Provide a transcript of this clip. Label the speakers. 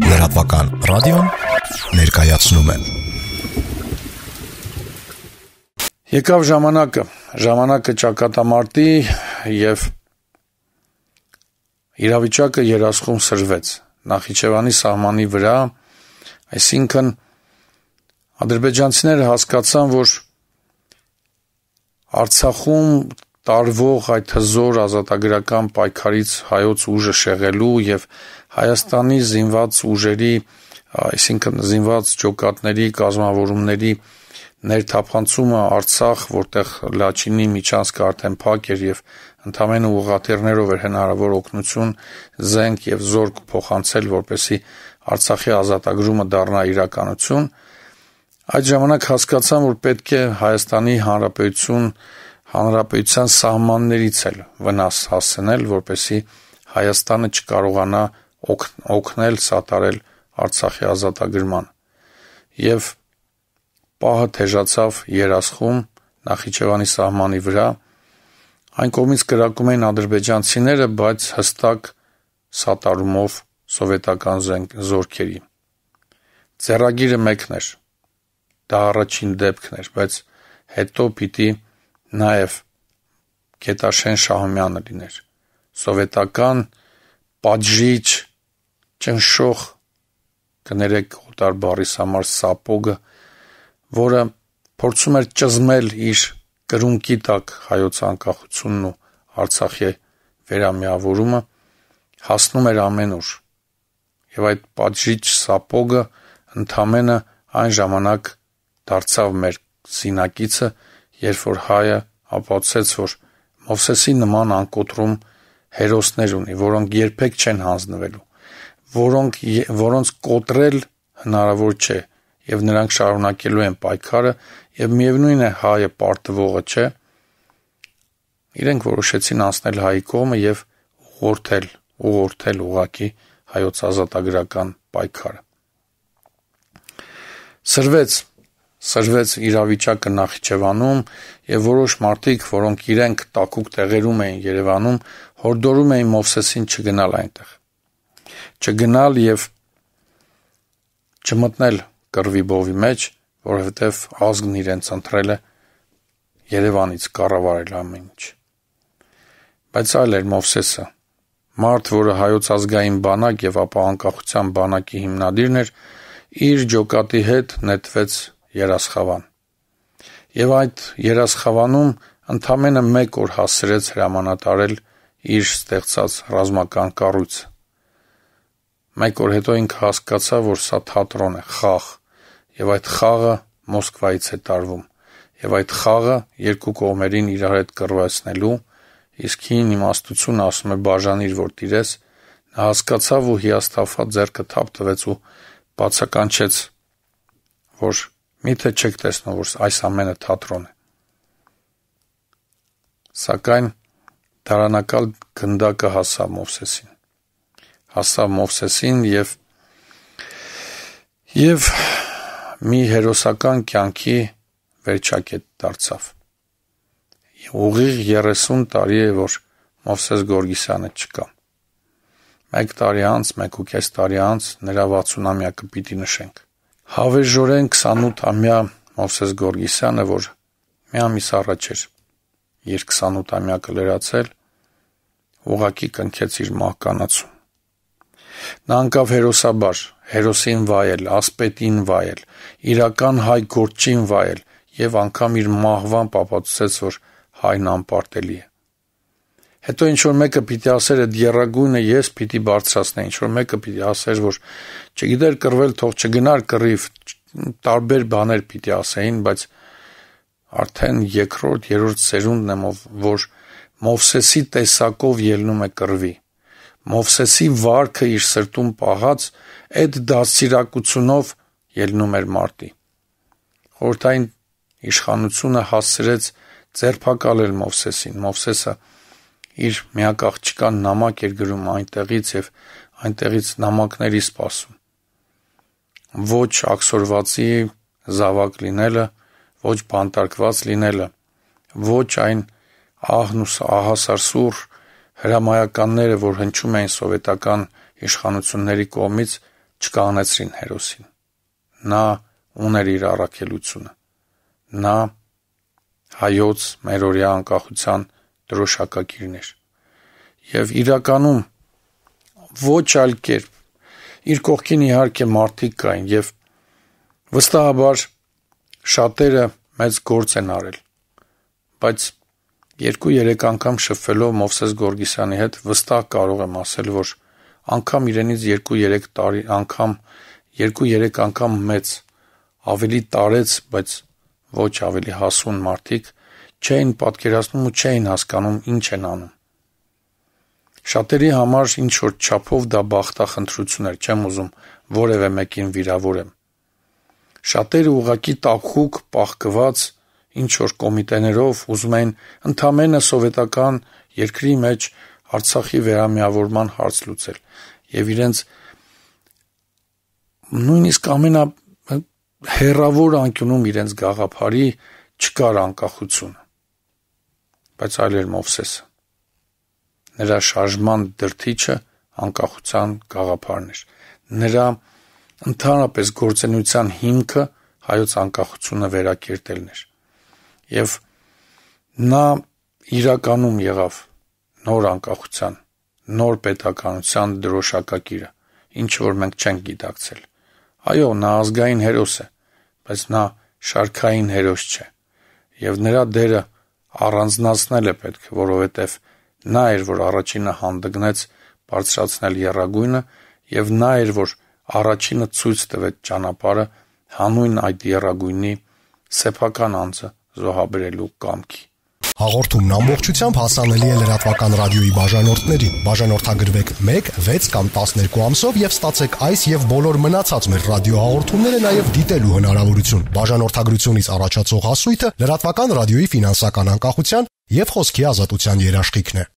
Speaker 1: Լրատվական ռադիոն ներկայացնում է։ Եկավ ժամանակը, ժամանակը ճակատամարտի եւ իրավիճակը երասխում սրվեց Նախիջևանի սահմանի վրա, այսինքն ադրբեջանցիները հասկացան, որ Արցախում տարվող այդ հզոր ազատագրական պայքարից հայոց ուժը շեղելու եւ Հայաստանի զինված ուժերի, այսինքն զինված ջոկատների կազմավորումների ներթափանցումը Արցախ, որտեղ Լաչինի միջանցքը արդեն փակ էր եւ ընդամենը ուղղաթիռներով էր հնարավոր օգնություն զենք եւ զորք փոխանցել, որպեսի Արցախի ազատագրումը դառնա իրականություն։ Այդ ժամանակ հասկացան, որ պետք է Հայաստանի Հանրապետություն հանրապետության սահմաններից էլ վնաս հասցնել, որպեսի Հայաստանը չկարողանա օգ, օգնել սատարել Արցախի ազատագրման։ Եվ պահը թեժացավ երասխում Նախիջևանի սահմանի վրա։ Այն կողմից գրակում էին ադրբեջանցիները, բայց հստակ սատարումով սովետական զորքերի։ Ձեռագիրը մեկն էր։ Դա առաջին դեպքն էր, բայց հետո պիտի նաև Գետաշեն Շահումյանը լիներ։ Սովետական պատժիչ ճնշող կներեք օտար բարիս համար սապոգը, որը փորձում էր ճզմել իր կրունկի տակ հայոց անկախությունն ու Արցախի վերամիավորումը, հասնում էր ամենուր։ Եվ այդ պատժիչ սապոգը ընդամենը այն ժամանակ դարձավ մեր սինակիցը, երբ որ հայը ապացուցեց, որ Մովսեսի նման անկոտրում հերոսներ ունի, որոնք երբեք չեն հանձնվելու, որոնք որոնց կոտրել հնարավոր չէ, եւ նրանք շարունակելու են պայքարը, եւ միևնույն է հայը պարտվողը չէ։ Իրենք որոշեցին անցնել հայի կողմը եւ ուղորթել, ուղորթել ուղակի հայոց ազատագրական պայքարը։ Սրվեց Սրվեց իրավիճակը Նախիջևանում եւ որոշ մարդիկ, որոնք իրենք տակուկ տեղերում էին Երևանում, հորդորում էին Մովսեսին չգնալ այնտեղ։ Չգնալ եւ չմտնել կռվի բովի մեջ, որովհետեւ ազգն իրենց ընտրել է Երևանից կառավարել ամեն ինչ։ Բայց այլ էր Մովսեսը, մարդ, որը հայոց ազգային բանակ եւ ապա անկախության բանակի հիմնադիրն էր, իր ջոկատի հետ նետվեց երասխավան։ Եվ այդ երասխավանում ընդամենը մեկ օր հասրեց հրամանատարել իր ստեղծած ռազմական կառույցը։ Մեկ օր հետո ինքը հասկացա, որ սա թատրոն է, խաղ, եւ այդ խաղը Մոսկվայից է տարվում, եւ այդ խաղը երկու կողմերին իրար հետ կռվացնելու, իսկ հին իմաստությունը ասում է բաժանիր, որ տիրես, նա հասկացավ ու հիասթափված ձեռքը թափ տվեց ու բացականչեց, որ Միթե չեք տեսնում, որ այս ամենը թատրոն է։ Սակայն դարանակալ գնդակը հասավ Մովսեսին։ Հասավ Մովսեսին եւ եւ մի հերոսական կյանքի վերջակետ դարձավ։ Ուղիղ 30 տարի է, որ Մովսես Գորգիսյանը չկա։ 1 տարի անց, 1.5 տարի անց նրա 60-ամյակը պիտի նշենք։ Հավերժորեն 28-ամյա Մովսես Գորգիսյանը, որ մի ամիս առաջ էր իր 28-ամյա կլրացել, ուղակի կնքեց իր մահկանացում։ Նա անկավ հերոսաբար, հերոսին վայել, ասպետին վայել, իրական հայ գործչին վայել եւ անգամ իր մահվան պապացուցեց, որ հայն անպարտելի է։ Հետո ինչ որ մեկը պիտի ասեր այդ երագույնը ես պիտի բարձրացնեի, ինչ որ մեկը պիտի ասեր, որ չգիտեր կռվել, թող չգնար կռիվ, տարբեր բաներ պիտի ասեին, բայց արդեն երկրորդ, երրորդ սերունդն եմ, որ Մովսեսի տեսակով ելնում է կռվի։ Մովսեսի վարքը իր սրտում պահած այդ դասիրակությունով ելնում էր մարտի։ Խորթային իշխանությունը հասցրեց ձերբակալել Մովսեսին։ Մովսեսը Մովսեսը իր միակ աղջկան նամակ էր գրում այնտեղից եւ այնտեղից նամակների սպասում։ Ոչ աքսորվածի զավակ լինելը, ոչ բանտարկված լինելը, ոչ այն ահն ու ահասարսուր հրամայականները, որ հնչում էին սովետական իշխանությունների կողմից, չկանեցրին հերոսին։ Նա ուներ իր առաքելությունը։ Նա հայոց մերօրյա անկախության դրոշակակիրներ։ Եվ իրականում ոչ այլ կերպ իր կողքին իհարկե մարդիկ կային եւ վստահաբար շատերը մեծ գործ են արել։ Բայց 2-3 անգամ շփվելով Մովսես Գորգիսյանի հետ վստահ կարող եմ ասել, որ անգամ իրենից 2-3 տարի, անգամ 2-3 անգամ մեծ ավելի տարեց, բայց ոչ ավելի հասուն մարդիկ չէին պատկերացնում ու չէին հասկանում ինչ են անում։ Շատերի համար ինչ որ չափով դա բախտախնդրություն էր, չեմ ուզում որևէ մեկին վիրավորեմ։ Շատերը ուղակի տափուկ, պահկված ինչ որ կոմիտեներով ուզում են ընդամենը սովետական երկրի մեջ Արցախի վերամիավորման հարց լուծել եւ իրենց նույնիսկ ամենա հերավոր անկյունում իրենց գաղափարի չկար անկախությունը բայց այլ էր Մովսեսը։ Նրա շարժման դրթիչը անկախության գաղափարն էր։ Նրա ընդհանրապես գործենության հիմքը հայոց անկախությունը վերակերտելն էր։ Եվ նա իրականում եղավ նոր անկախության, նոր պետականության դրոշակակիրը, ինչ որ մենք չենք գիտակցել։ Այո, նա ազգային հերոս է, բայց նա շարքային հերոս չէ։ Եվ նրա դերը առանձնացնել է պետք, որովհետև նա էր, որ առաջինը հանդգնեց բարձրացնել երագույնը եւ նա էր, որ առաջինը ցույց տվեց ճանապարհը հանուն այդ երագույնի սեփական անձը զոհաբերելու կամքի։ Հաղորդումն ամբողջությամբ հասանելի է լրատվական ռադիոյի բաժանորդներին։ Բաժանորդագրվեք 1, 6 կամ 12 ամսով եւ ստացեք այս եւ բոլոր մնացած մեր ռադիոհաղորդումները նաեւ դիտելու հնարավորություն։ Բաժանորդագրությունից առաջացող հասույթը լրատվական ռադիոյի ֆինանսական անկախության եւ խոսքի ազատության երաշխիքն է։